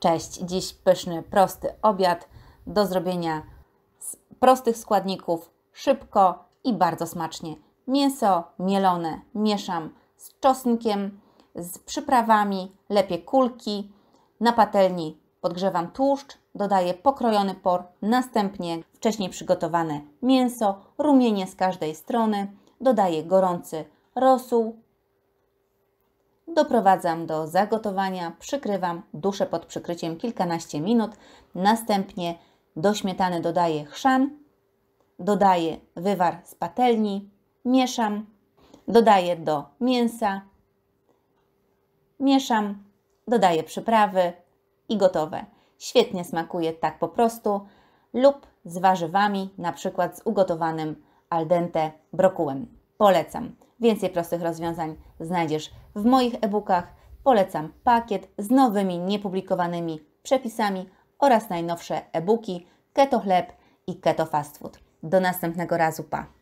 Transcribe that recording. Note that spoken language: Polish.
Cześć, dziś pyszny, prosty obiad do zrobienia z prostych składników, szybko i bardzo smacznie. Mięso mielone mieszam z czosnkiem, z przyprawami, lepiej kulki. Na patelni podgrzewam tłuszcz, dodaję pokrojony por, następnie wcześniej przygotowane mięso, rumienie z każdej strony, dodaję gorący rosół, Doprowadzam do zagotowania, przykrywam, duszę pod przykryciem kilkanaście minut. Następnie do śmietany dodaję chrzan, dodaję wywar z patelni, mieszam, dodaję do mięsa, mieszam, dodaję przyprawy i gotowe. Świetnie smakuje tak po prostu lub z warzywami, na przykład z ugotowanym al dente brokułem. Polecam. Więcej prostych rozwiązań znajdziesz w moich e-bookach. Polecam pakiet z nowymi niepublikowanymi przepisami oraz najnowsze e-booki Keto Chleb i Keto Fast Food. Do następnego razu, pa!